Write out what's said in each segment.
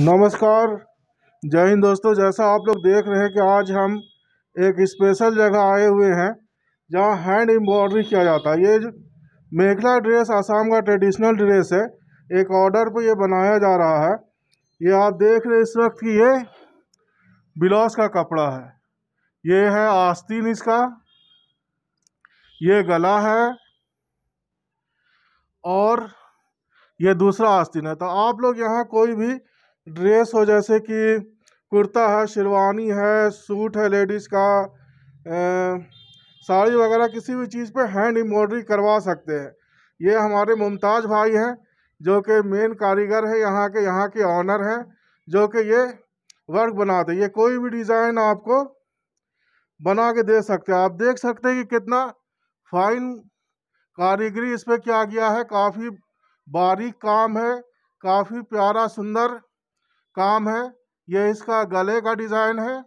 नमस्कार जय हिंद दोस्तों जैसा आप लोग देख रहे हैं कि आज हम एक स्पेशल जगह आए हुए हैं जहाँ हैंड एम्ब्रॉयडरी किया जाता है ये मेखला ड्रेस आसाम का ट्रेडिशनल ड्रेस है एक ऑर्डर पर ये बनाया जा रहा है ये आप देख रहे हैं इस वक्त कि ये ब्लाउज का कपड़ा है ये है आस्तीन इसका ये गला है और ये दूसरा आस्तीन है तो आप लोग यहाँ कोई भी ड्रेस हो जैसे कि कुर्ता है शेरवानी है सूट है लेडीज़ का साड़ी वगैरह किसी भी चीज़ पे हैंड एम्ब्रॉयडरी करवा सकते हैं ये हमारे मुमताज़ भाई हैं जो कि मेन कारीगर है यहाँ के यहाँ के ऑनर हैं जो कि ये वर्क बनाते ये कोई भी डिज़ाइन आपको बना के दे सकते हैं आप देख सकते हैं कि कितना फाइन कारीगरी इस पर किया गया है काफ़ी बारीक काम है काफ़ी प्यारा सुंदर काम है ये इसका गले का डिज़ाइन है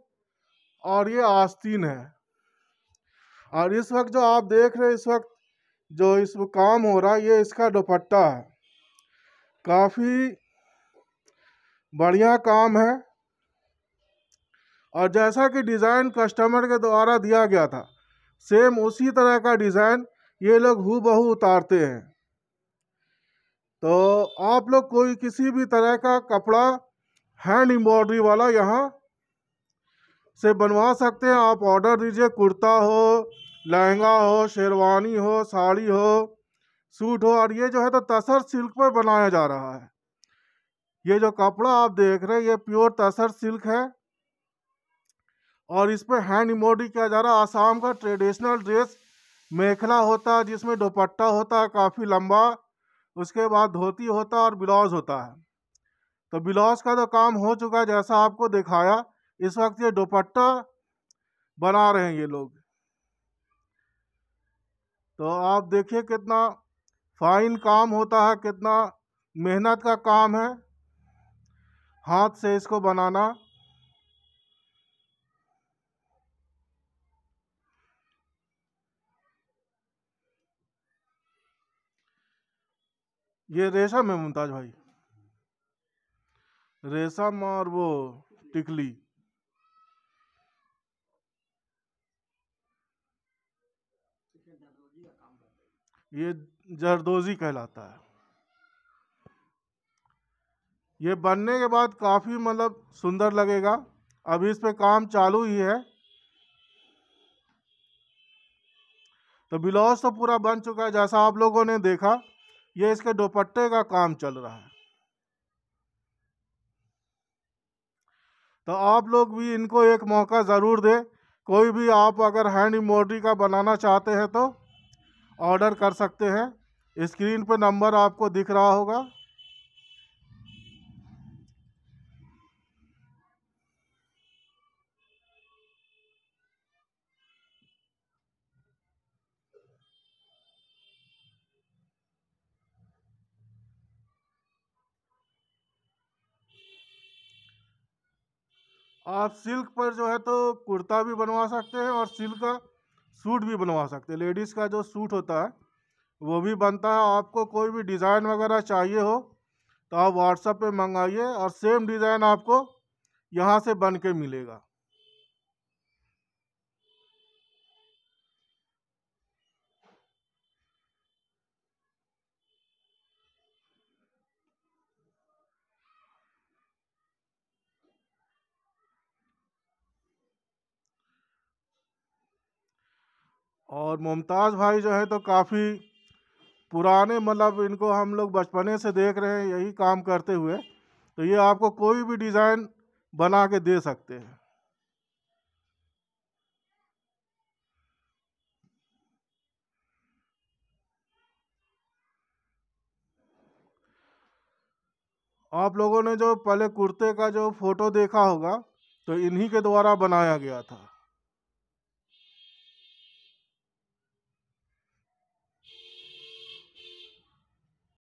और ये आस्तीन है और इस वक्त जो आप देख रहे हैं इस वक्त जो इस काम हो रहा है ये इसका दुपट्टा है काफ़ी बढ़िया काम है और जैसा कि डिज़ाइन कस्टमर के द्वारा दिया गया था सेम उसी तरह का डिज़ाइन ये लोग हु बहू उतारते हैं तो आप लोग कोई किसी भी तरह का कपड़ा हैंड एम्ब्रॉयडरी वाला यहाँ से बनवा सकते हैं आप ऑर्डर दीजिए कुर्ता हो लहंगा हो शेरवानी हो साड़ी हो सूट हो और ये जो है तो तसर सिल्क पर बनाया जा रहा है ये जो कपड़ा आप देख रहे हैं ये प्योर तसर सिल्क है और इस पर हैंड एम्ब्रॉयडरी किया जा रहा है आसाम का ट्रेडिशनल ड्रेस मेखला होता है जिसमें दुपट्टा होता है काफ़ी लंबा उसके बाद धोती होता है और ब्लाउज होता है तो ब्लाउज का तो काम हो चुका है जैसा आपको दिखाया इस वक्त ये दुपट्टा बना रहे हैं ये लोग तो आप देखिए कितना फाइन काम होता है कितना मेहनत का काम है हाथ से इसको बनाना ये रेशम है मुमताज भाई रेशम और वो टिकली ये जरदोजी कहलाता है ये बनने के बाद काफ़ी मतलब सुंदर लगेगा अभी इस पे काम चालू ही है तो ब्लाउज तो पूरा बन चुका है जैसा आप लोगों ने देखा ये इसके दुपट्टे का काम चल रहा है तो आप लोग भी इनको एक मौका ज़रूर दें कोई भी आप अगर हैंड इमोजी का बनाना चाहते हैं तो ऑर्डर कर सकते हैं स्क्रीन पर नंबर आपको दिख रहा होगा आप सिल्क पर जो है तो कुर्ता भी बनवा सकते हैं और सिल्क का सूट भी बनवा सकते हैं लेडीज़ का जो सूट होता है वो भी बनता है आपको कोई भी डिज़ाइन वगैरह चाहिए हो तो आप व्हाट्सएप पे मंगाइए और सेम डिज़ाइन आपको यहाँ से बन के मिलेगा और मुमताज़ भाई जो है तो काफ़ी पुराने मतलब इनको हम लोग बचपने से देख रहे हैं यही काम करते हुए तो ये आपको कोई भी डिज़ाइन बना के दे सकते हैं आप लोगों ने जो पहले कुर्ते का जो फ़ोटो देखा होगा तो इन्हीं के द्वारा बनाया गया था